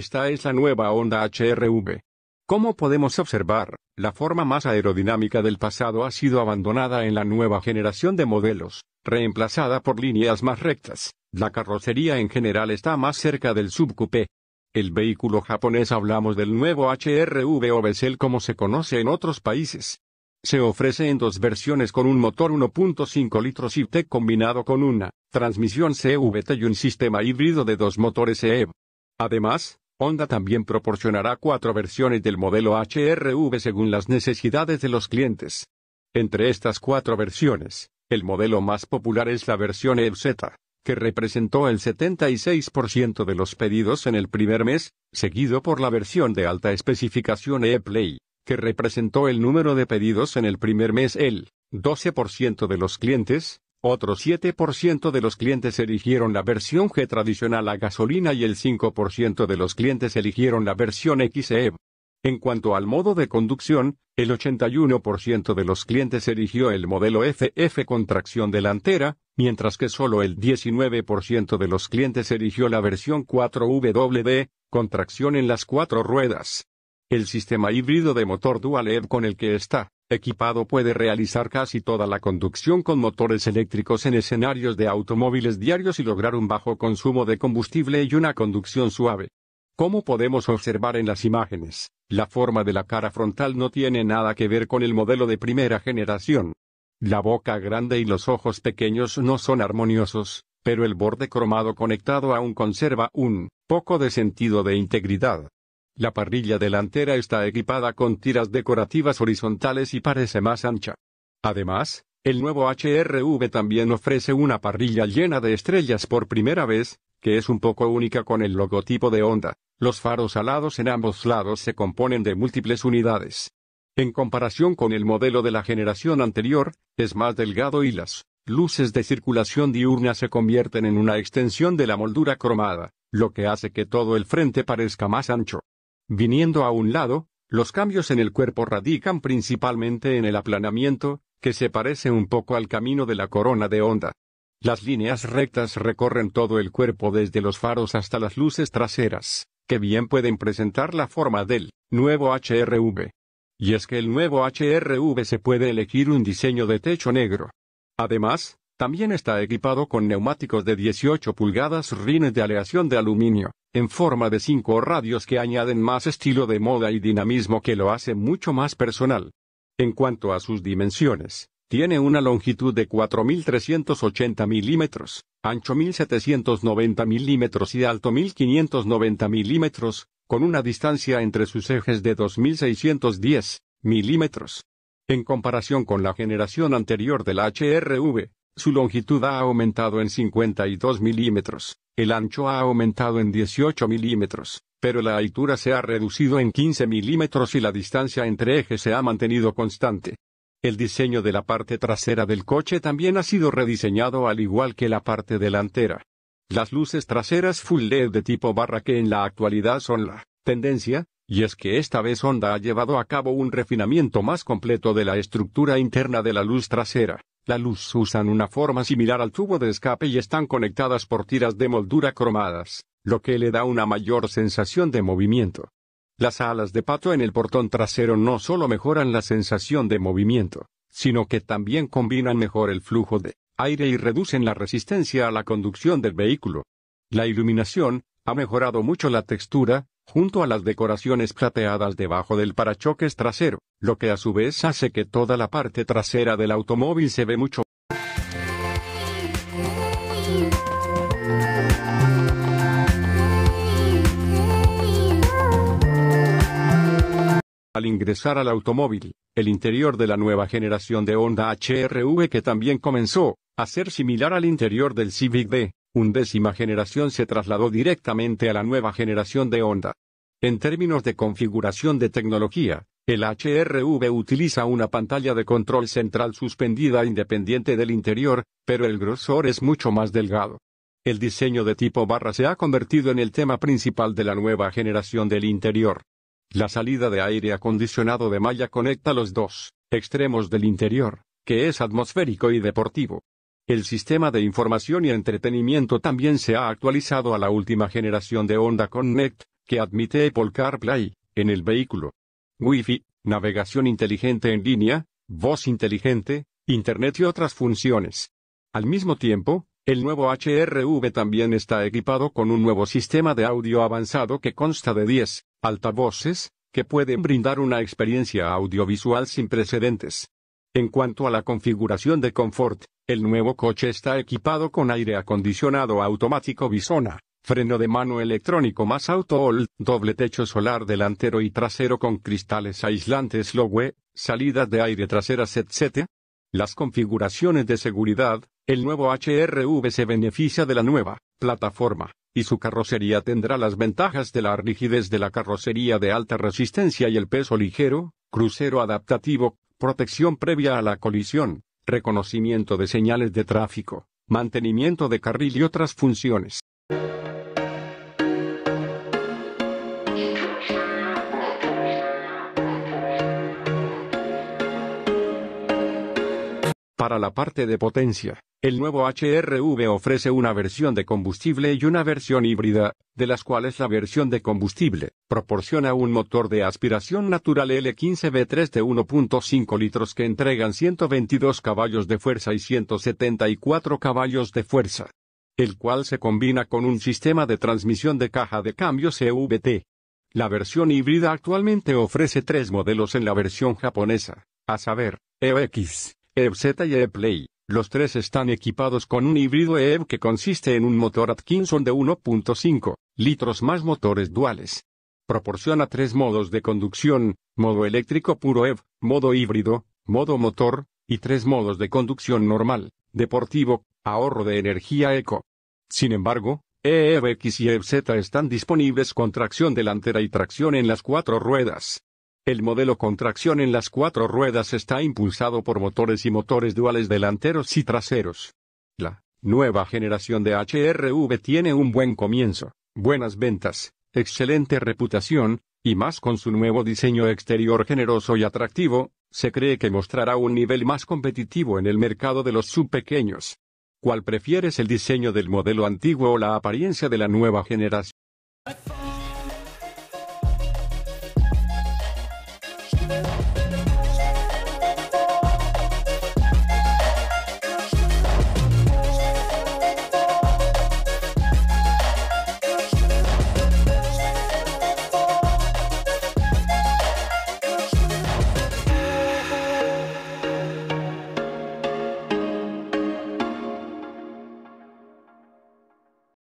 Esta es la nueva onda HRV. Como podemos observar, la forma más aerodinámica del pasado ha sido abandonada en la nueva generación de modelos, reemplazada por líneas más rectas. La carrocería en general está más cerca del subcoupé. El vehículo japonés hablamos del nuevo HRV o Vessel como se conoce en otros países. Se ofrece en dos versiones con un motor 1.5 litros i-TEC combinado con una transmisión CVT y un sistema híbrido de dos motores EV. Además, Honda también proporcionará cuatro versiones del modelo HRV según las necesidades de los clientes. Entre estas cuatro versiones, el modelo más popular es la versión EZ, que representó el 76% de los pedidos en el primer mes, seguido por la versión de alta especificación ePlay, que representó el número de pedidos en el primer mes el 12% de los clientes, otro 7% de los clientes eligieron la versión G tradicional a gasolina y el 5% de los clientes eligieron la versión XEV. E. En cuanto al modo de conducción, el 81% de los clientes eligió el modelo FF con tracción delantera, mientras que solo el 19% de los clientes eligió la versión 4WD, con tracción en las cuatro ruedas. El sistema híbrido de motor dual EV e con el que está equipado puede realizar casi toda la conducción con motores eléctricos en escenarios de automóviles diarios y lograr un bajo consumo de combustible y una conducción suave. Como podemos observar en las imágenes, la forma de la cara frontal no tiene nada que ver con el modelo de primera generación. La boca grande y los ojos pequeños no son armoniosos, pero el borde cromado conectado aún conserva un poco de sentido de integridad. La parrilla delantera está equipada con tiras decorativas horizontales y parece más ancha. Además, el nuevo HRV también ofrece una parrilla llena de estrellas por primera vez, que es un poco única con el logotipo de Honda. Los faros alados en ambos lados se componen de múltiples unidades. En comparación con el modelo de la generación anterior, es más delgado y las luces de circulación diurna se convierten en una extensión de la moldura cromada, lo que hace que todo el frente parezca más ancho. Viniendo a un lado, los cambios en el cuerpo radican principalmente en el aplanamiento, que se parece un poco al camino de la corona de onda. Las líneas rectas recorren todo el cuerpo desde los faros hasta las luces traseras, que bien pueden presentar la forma del nuevo HRV. Y es que el nuevo HRV se puede elegir un diseño de techo negro. Además, también está equipado con neumáticos de 18 pulgadas rines de aleación de aluminio en forma de cinco radios que añaden más estilo de moda y dinamismo que lo hace mucho más personal. En cuanto a sus dimensiones, tiene una longitud de 4.380 milímetros, ancho 1.790 milímetros y alto 1.590 milímetros, con una distancia entre sus ejes de 2.610 milímetros. En comparación con la generación anterior del HRV, su longitud ha aumentado en 52 milímetros, el ancho ha aumentado en 18 milímetros, pero la altura se ha reducido en 15 milímetros y la distancia entre ejes se ha mantenido constante. El diseño de la parte trasera del coche también ha sido rediseñado al igual que la parte delantera. Las luces traseras full LED de tipo barra que en la actualidad son la tendencia, y es que esta vez Honda ha llevado a cabo un refinamiento más completo de la estructura interna de la luz trasera, la luz usan una forma similar al tubo de escape y están conectadas por tiras de moldura cromadas, lo que le da una mayor sensación de movimiento. Las alas de pato en el portón trasero no solo mejoran la sensación de movimiento, sino que también combinan mejor el flujo de aire y reducen la resistencia a la conducción del vehículo. La iluminación ha mejorado mucho la textura, junto a las decoraciones plateadas debajo del parachoques trasero, lo que a su vez hace que toda la parte trasera del automóvil se ve mucho Al ingresar al automóvil, el interior de la nueva generación de Honda HRV que también comenzó a ser similar al interior del Civic D, undécima generación se trasladó directamente a la nueva generación de onda. En términos de configuración de tecnología, el HRV utiliza una pantalla de control central suspendida independiente del interior, pero el grosor es mucho más delgado. El diseño de tipo barra se ha convertido en el tema principal de la nueva generación del interior. La salida de aire acondicionado de malla conecta los dos extremos del interior, que es atmosférico y deportivo. El sistema de información y entretenimiento también se ha actualizado a la última generación de Honda Connect, que admite Apple CarPlay, en el vehículo. Wi-Fi, navegación inteligente en línea, voz inteligente, Internet y otras funciones. Al mismo tiempo, el nuevo HRV también está equipado con un nuevo sistema de audio avanzado que consta de 10 altavoces, que pueden brindar una experiencia audiovisual sin precedentes. En cuanto a la configuración de confort, el nuevo coche está equipado con aire acondicionado automático Bisona, freno de mano electrónico más auto doble techo solar delantero y trasero con cristales aislantes Lowe, salidas de aire traseras etc. Las configuraciones de seguridad, el nuevo HRV se beneficia de la nueva plataforma, y su carrocería tendrá las ventajas de la rigidez de la carrocería de alta resistencia y el peso ligero, crucero adaptativo, protección previa a la colisión, reconocimiento de señales de tráfico, mantenimiento de carril y otras funciones. Para la parte de potencia, el nuevo HRV ofrece una versión de combustible y una versión híbrida, de las cuales la versión de combustible proporciona un motor de aspiración natural l 15 b 3 de 1.5 litros que entregan 122 caballos de fuerza y 174 caballos de fuerza, el cual se combina con un sistema de transmisión de caja de cambio CVT. La versión híbrida actualmente ofrece tres modelos en la versión japonesa, a saber, EX, EZ y E-Play. Los tres están equipados con un híbrido EV que consiste en un motor Atkinson de 1.5 litros más motores duales. Proporciona tres modos de conducción, modo eléctrico puro EV, modo híbrido, modo motor, y tres modos de conducción normal, deportivo, ahorro de energía eco. Sin embargo, EVX y EVZ están disponibles con tracción delantera y tracción en las cuatro ruedas. El modelo con tracción en las cuatro ruedas está impulsado por motores y motores duales delanteros y traseros. La nueva generación de HRV tiene un buen comienzo, buenas ventas, excelente reputación, y más con su nuevo diseño exterior generoso y atractivo, se cree que mostrará un nivel más competitivo en el mercado de los subpequeños. ¿Cuál prefieres el diseño del modelo antiguo o la apariencia de la nueva generación?